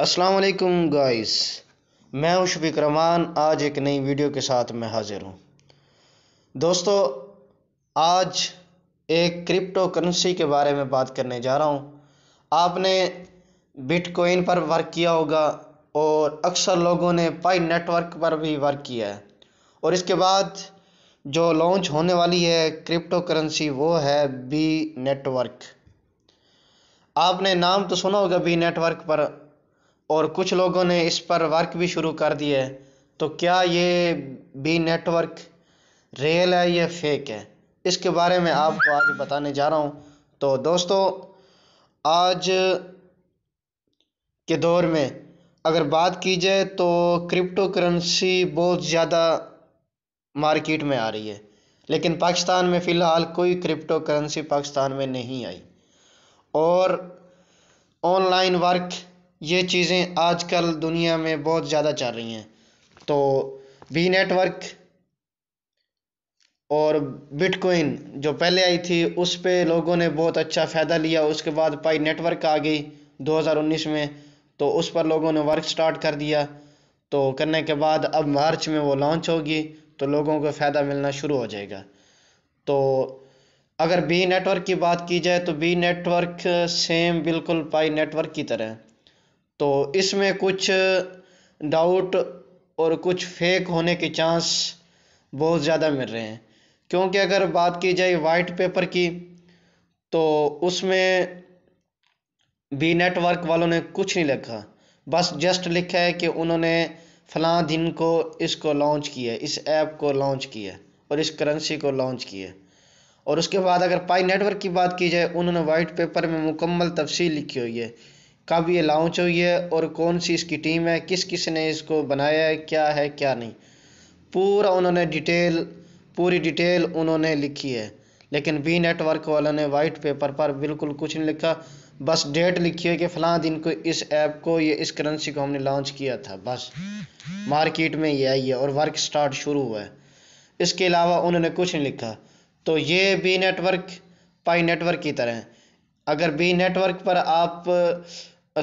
अस्सलाम वालेकुम गाइस मैं हूं शफीक रमान आज एक नई वीडियो के साथ मैं हाज़िर हूं दोस्तों आज एक क्रिप्टो करेंसी के बारे में बात करने जा रहा हूं आपने बिटकॉइन पर वर्क किया होगा और अक्सर लोगों ने पाई नेटवर्क पर भी वर्क किया है और इसके बाद जो लॉन्च होने वाली है क्रिप्टो करेंसी वो है बी नेटवर्क आपने नाम तो सुना होगा बी नेटवर्क पर और कुछ लोगों ने इस पर वर्क भी शुरू कर दिया है तो क्या ये बी नेटवर्क रियल है या फेक है इसके बारे में आपको आज बताने जा रहा हूँ तो दोस्तों आज के दौर में अगर बात की जाए तो क्रिप्टो करेंसी बहुत ज़्यादा मार्केट में आ रही है लेकिन पाकिस्तान में फ़िलहाल कोई क्रिप्टो करेंसी पाकिस्तान में नहीं आई और ऑनलाइन वर्क ये चीज़ें आजकल दुनिया में बहुत ज़्यादा चल रही हैं तो वी नेटवर्क और बिटकॉइन जो पहले आई थी उस पर लोगों ने बहुत अच्छा फ़ायदा लिया उसके बाद पाई नेटवर्क आ गई 2019 में तो उस पर लोगों ने वर्क स्टार्ट कर दिया तो करने के बाद अब मार्च में वो लॉन्च होगी तो लोगों को फ़ायदा मिलना शुरू हो जाएगा तो अगर बी नेटवर्क की बात की जाए तो बी नेटवर्क सेम बिल्कुल पाई नेटवर्क की तरह तो इसमें कुछ डाउट और कुछ फेक होने के चांस बहुत ज़्यादा मिल रहे हैं क्योंकि अगर बात की जाए वाइट पेपर की तो उसमें भी नेटवर्क वालों ने कुछ नहीं लिखा बस जस्ट लिखा है कि उन्होंने फला दिन को इसको लॉन्च किया इस ऐप को लॉन्च किया और इस करेंसी को लॉन्च किया और उसके बाद अगर पाई नेटवर्क की बात की जाए उन्होंने वाइट पेपर में मुकम्मल तफसील लिखी हुई है कब ये लॉन्च हुई है और कौन सी इसकी टीम है किस किस ने इसको बनाया है क्या है क्या नहीं पूरा उन्होंने डिटेल पूरी डिटेल उन्होंने लिखी है लेकिन बी नेटवर्क वालों ने वाइट पेपर पर बिल्कुल कुछ नहीं लिखा बस डेट लिखी है कि फ़ला दिन को इस ऐप को ये इस करेंसी को हमने लॉन्च किया था बस मार्केट में ये आई है और वर्क स्टार्ट शुरू हुआ है इसके अलावा उन्होंने कुछ नहीं लिखा तो ये बी नेटवर्क पाई नेटवर्क की तरह है अगर बी नेटवर्क पर आप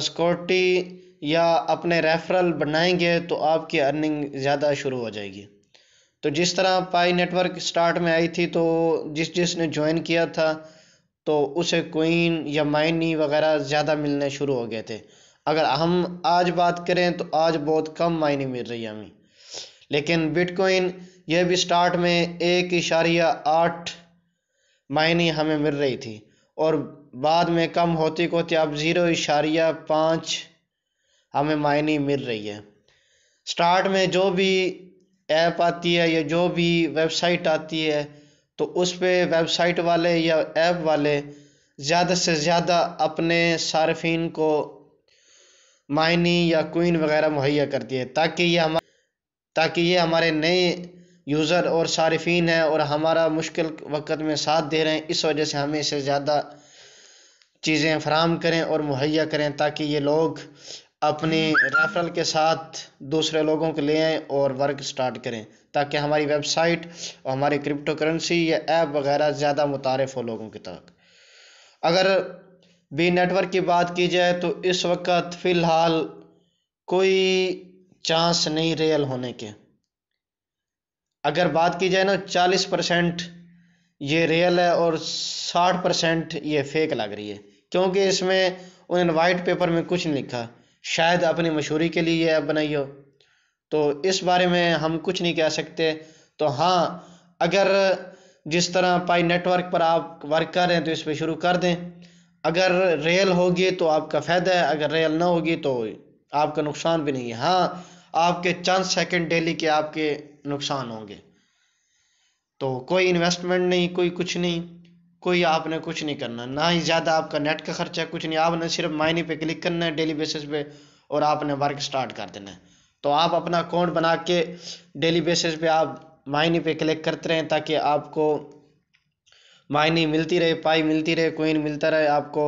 स्कॉटी या अपने रेफरल बनाएंगे तो आपकी अर्निंग ज़्यादा शुरू हो जाएगी तो जिस तरह पाई नेटवर्क स्टार्ट में आई थी तो जिस जिसने ज्वाइन किया था तो उसे कोइन या माइनी वगैरह ज़्यादा मिलने शुरू हो गए थे अगर हम आज बात करें तो आज बहुत कम माइनी मिल रही है हमें लेकिन बिटकॉइन यह भी स्टार्ट में एक इशारिया आठ माइनी हमें मिल रही थी और बाद में कम होती को अब ज़ीरो इशारिया पाँच हमें मायने मिल रही है स्टार्ट में जो भी ऐप आती है या जो भी वेबसाइट आती है तो उस पर वेबसाइट वाले या ऐप वाले ज़्यादा से ज़्यादा अपने सार्फिन को मायनी या क्वीन वगैरह मुहैया करती है ताकि ये हम ताकि ये हमारे नए यूज़र और सार्फिन हैं और हमारा मुश्किल वक्त में साथ दे रहे हैं इस वजह से हमें इसे ज़्यादा चीज़ें फराम करें और मुहैया करें ताकि ये लोग अपनी रेफरल के साथ दूसरे लोगों को ले आएँ और वर्क स्टार्ट करें ताकि हमारी वेबसाइट और हमारी क्रिप्टो करेंसी या ऐप वगैरह ज़्यादा मुतारफ़ हो लोगों के तक अगर बी नेटवर्क की बात की जाए तो इस वक्त फ़िलहाल कोई चांस नहीं रियल होने के अगर बात की जाए ना चालीस परसेंट ये रियल है और साठ परसेंट ये फेक लग रही है क्योंकि इसमें उन्होंने वाइट पेपर में कुछ नहीं लिखा शायद अपनी मशहूरी के लिए ये ऐप बनाई हो तो इस बारे में हम कुछ नहीं कह सकते तो हाँ अगर जिस तरह पाई नेटवर्क पर आप वर्क कर रहे हैं तो इस पर शुरू कर दें अगर रेल होगी तो आपका फ़ायदा है अगर रेल ना होगी तो आपका नुकसान भी नहीं है हाँ आपके चंद सेकंड डेली के आपके नुकसान होंगे तो कोई इन्वेस्टमेंट नहीं कोई कुछ नहीं कोई आपने कुछ नहीं करना ना ही ज़्यादा आपका नेट का खर्चा है कुछ नहीं आपने सिर्फ मायने पे क्लिक करना है डेली बेसिस पे और आपने वर्क स्टार्ट कर देना है तो आप अपना अकाउंट बना के डेली बेसिस पे आप मायने पे क्लिक करते रहें ताकि आपको मायने मिलती रहे पाई मिलती रहे कोइन मिलता रहे आपको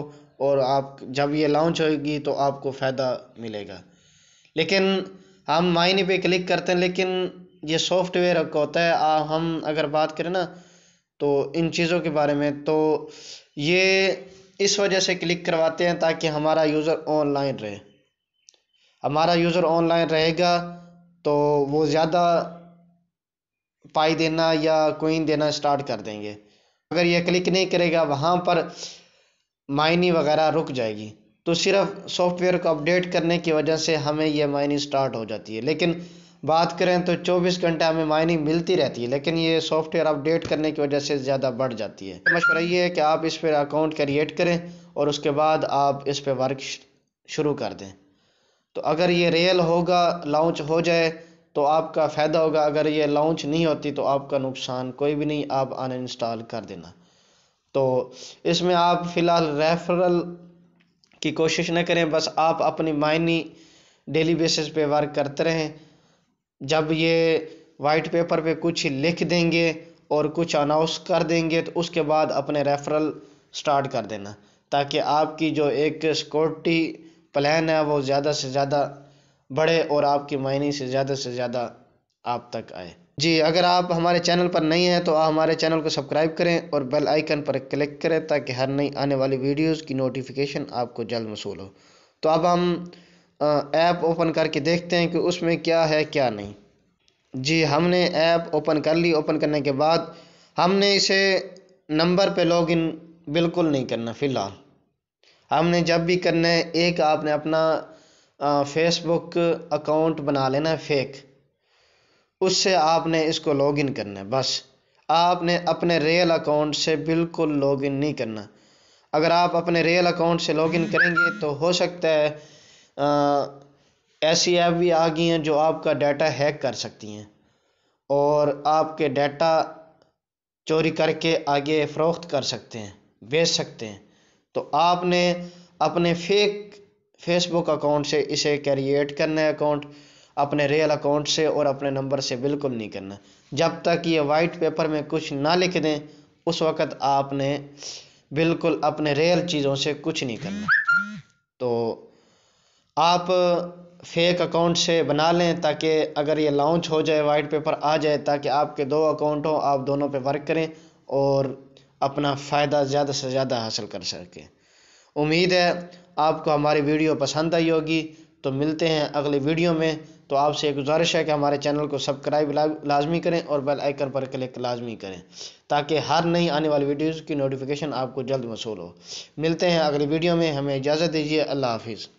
और आप जब ये लॉन्च होगी तो आपको फ़ायदा मिलेगा लेकिन हम मायने पे क्लिक करते हैं लेकिन ये सॉफ्टवेयर होता है आ, हम अगर बात करें ना तो इन चीज़ों के बारे में तो ये इस वजह से क्लिक करवाते हैं ताकि हमारा यूज़र ऑनलाइन रहे हमारा यूज़र ऑनलाइन रहेगा तो वो ज़्यादा पाई देना या कोइन देना स्टार्ट कर देंगे अगर ये क्लिक नहीं करेगा वहाँ पर माइनिंग वगैरह रुक जाएगी तो सिर्फ सॉफ्टवेयर को अपडेट करने की वजह से हमें यह माइनिंग स्टार्ट हो जाती है लेकिन बात करें तो 24 घंटे हमें माइनिंग मिलती रहती है लेकिन ये सॉफ्टवेयर अपडेट करने की वजह से ज़्यादा बढ़ जाती है मशवरा ये है कि आप इस पर अकाउंट क्रिएट करें और उसके बाद आप इस पर वर्क शुरू कर दें तो अगर ये रियल होगा लॉन्च हो जाए तो आपका फ़ायदा होगा अगर ये लॉन्च नहीं होती तो आपका नुकसान कोई भी नहीं आप अन इंस्टॉल कर देना तो इसमें आप फ़िलहाल रेफरल की कोशिश न करें बस आप अपनी मायनी डेली बेसिस पे वर्क करते रहें जब ये वाइट पेपर पे कुछ लिख देंगे और कुछ अनाउंस कर देंगे तो उसके बाद अपने रेफरल स्टार्ट कर देना ताकि आपकी जो एक सिक्योरिटी प्लान है वो ज़्यादा से ज़्यादा बढ़े और आपकी मायने से ज़्यादा से ज़्यादा आप तक आए जी अगर आप हमारे चैनल पर नहीं हैं तो आप हमारे चैनल को सब्सक्राइब करें और बेल आइकन पर क्लिक करें ताकि हर नई आने वाली वीडियोस की नोटिफिकेशन आपको जल्द मसूल हो तो अब हम ऐप ओपन करके देखते हैं कि उसमें क्या है क्या नहीं जी हमने ऐप ओपन कर ली ओपन करने के बाद हमने इसे नंबर पे लॉगिन बिल्कुल नहीं करना फ़िलहाल हमने जब भी करना है एक आपने अपना फेसबुक अकाउंट बना लेना है फेक उससे आपने इसको लॉगिन करना है बस आपने अपने रियल अकाउंट से बिल्कुल लॉगिन नहीं करना अगर आप अपने रियल अकाउंट से लॉगिन करेंगे तो हो सकता है ऐसी ऐप भी आ गई हैं जो आपका डाटा हैक कर सकती हैं और आपके डाटा चोरी करके आगे फ़रोख्त कर सकते हैं बेच सकते हैं तो आपने अपने फेक फेसबुक अकाउंट से इसे क्रिएट करना है अकाउंट अपने रियल अकाउंट से और अपने नंबर से बिल्कुल नहीं करना जब तक ये वाइट पेपर में कुछ ना लिख दें उस वक़्त आपने बिल्कुल अपने रियल चीज़ों से कुछ नहीं करना तो आप फेक अकाउंट से बना लें ताकि अगर ये लॉन्च हो जाए वाइट पेपर आ जाए ताकि आपके दो अकाउंट हों आप दोनों पे वर्क करें और अपना फ़ायदा ज़्यादा से ज़्यादा हासिल कर सकें उम्मीद है आपको हमारी वीडियो पसंद आई होगी तो मिलते हैं अगले वीडियो में तो आपसे गुजारिश है कि हमारे चैनल को सब्सक्राइब लाजमी करें और बेल आइकन पर क्लिक लाजमी करें ताकि हर नई आने वाली वीडियोज़ की नोटिफिकेशन आपको जल्द मसूल हो मिलते हैं अगली वीडियो में हमें इजाज़त दीजिए अल्लाह हाफिज़